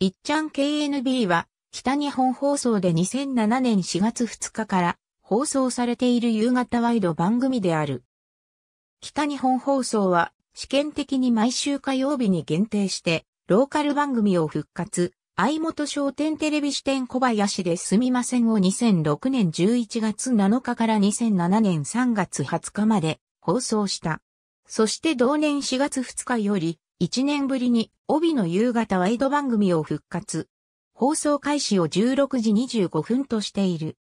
いっちゃん KNB は、北日本放送で2007年4月2日から放送されている夕方ワイド番組である。北日本放送は、試験的に毎週火曜日に限定して、ローカル番組を復活、相本商店テレビ支店小林ですみませんを2006年11月7日から2007年3月20日まで放送した。そして同年4月2日より、1年ぶりに帯の夕方ワイド番組を復活。放送開始を16時25分としている。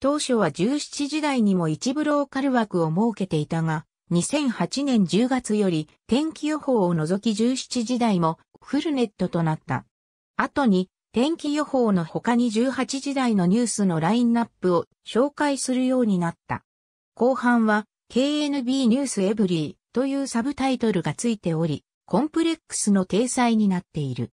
当初は17時台にも一部ローカル枠を設けていたが、2008年10月より天気予報を除き17時台もフルネットとなった。後に天気予報の他に18時台のニュースのラインナップを紹介するようになった。後半は KNB ニュースエブリーというサブタイトルがついており、コンプレックスの体裁になっている。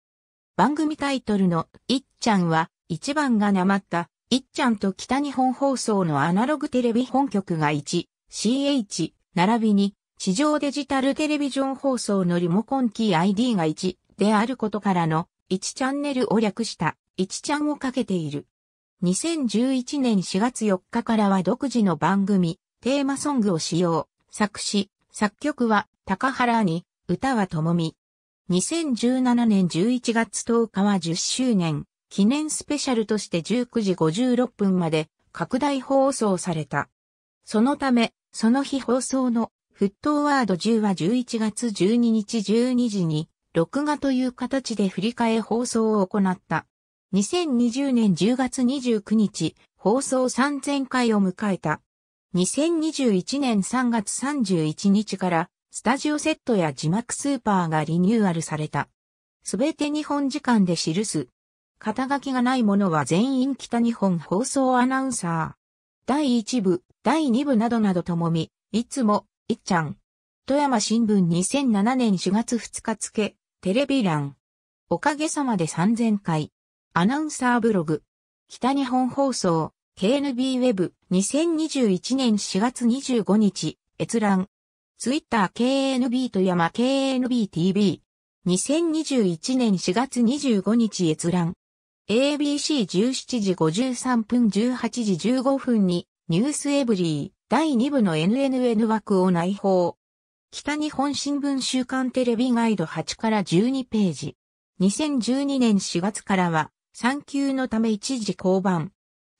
番組タイトルのいっちゃんは一番がなまったいっちゃんと北日本放送のアナログテレビ本局が 1CH 並びに地上デジタルテレビジョン放送のリモコンキー ID が1であることからの1チャンネルを略した1ちゃんをかけている。2011年4月4日からは独自の番組、テーマソングを使用、作詞、作曲は高原に歌はともみ。2017年11月10日は10周年、記念スペシャルとして19時56分まで拡大放送された。そのため、その日放送の沸騰ワード10は11月12日12時に、録画という形で振り替え放送を行った。2020年10月29日、放送3000回を迎えた。2021年3月31日からスタジオセットや字幕スーパーがリニューアルされた。すべて日本時間で記す。肩書きがないものは全員北日本放送アナウンサー。第1部、第2部などなどともみ、いつも、いっちゃん。富山新聞2007年4月2日付、テレビ欄。おかげさまで3000回。アナウンサーブログ。北日本放送、KNB ウェブ2021年4月25日、閲覧。ツイッター KNB 富山 KNBTV。2021年4月25日閲覧。ABC17 時53分18時15分に、ニュースエブリー第2部の NNN 枠を内包。北日本新聞週刊テレビガイド8から12ページ。2012年4月からは、産休のため一時降板。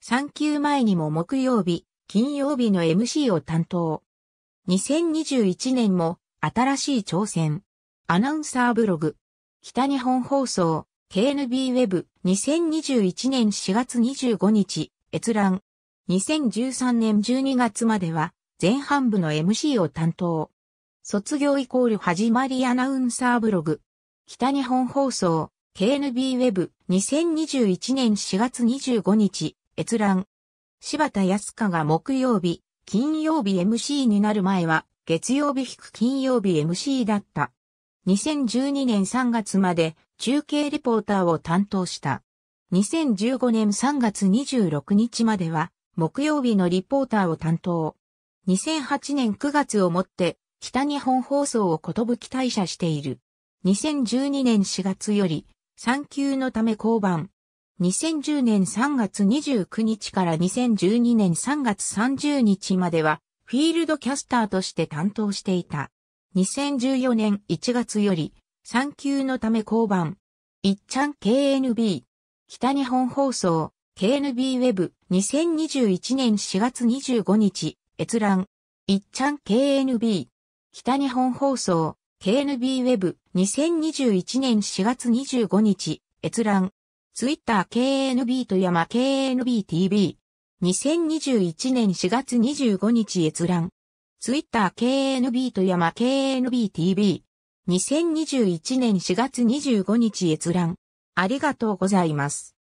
産休前にも木曜日、金曜日の MC を担当。2021年も新しい挑戦。アナウンサーブログ。北日本放送 KNB ウェブ2021年4月25日閲覧。2013年12月までは前半部の MC を担当。卒業イコール始まりアナウンサーブログ。北日本放送 KNB ウェブ2021年4月25日閲覧。柴田康香が木曜日金曜日 MC になる前は、月曜日引く金曜日 MC だった。2012年3月まで中継リポーターを担当した。2015年3月26日までは木曜日のリポーターを担当。2008年9月をもって北日本放送をことぶき退社している。2012年4月より産休のため降板。2010年3月29日から2012年3月30日までは、フィールドキャスターとして担当していた。2014年1月より、産休のため降板。いっちゃん KNB。北日本放送、KNB ウェブ。2021年4月25日、閲覧。いっちゃん KNB。北日本放送、KNB ウェブ。2021年4月25日、閲覧。ツイッター KNB 富山 KNBTV。2021年4月25日閲覧。ツイッター KNB 富山 KNBTV。2021年4月25日閲覧。ありがとうございます。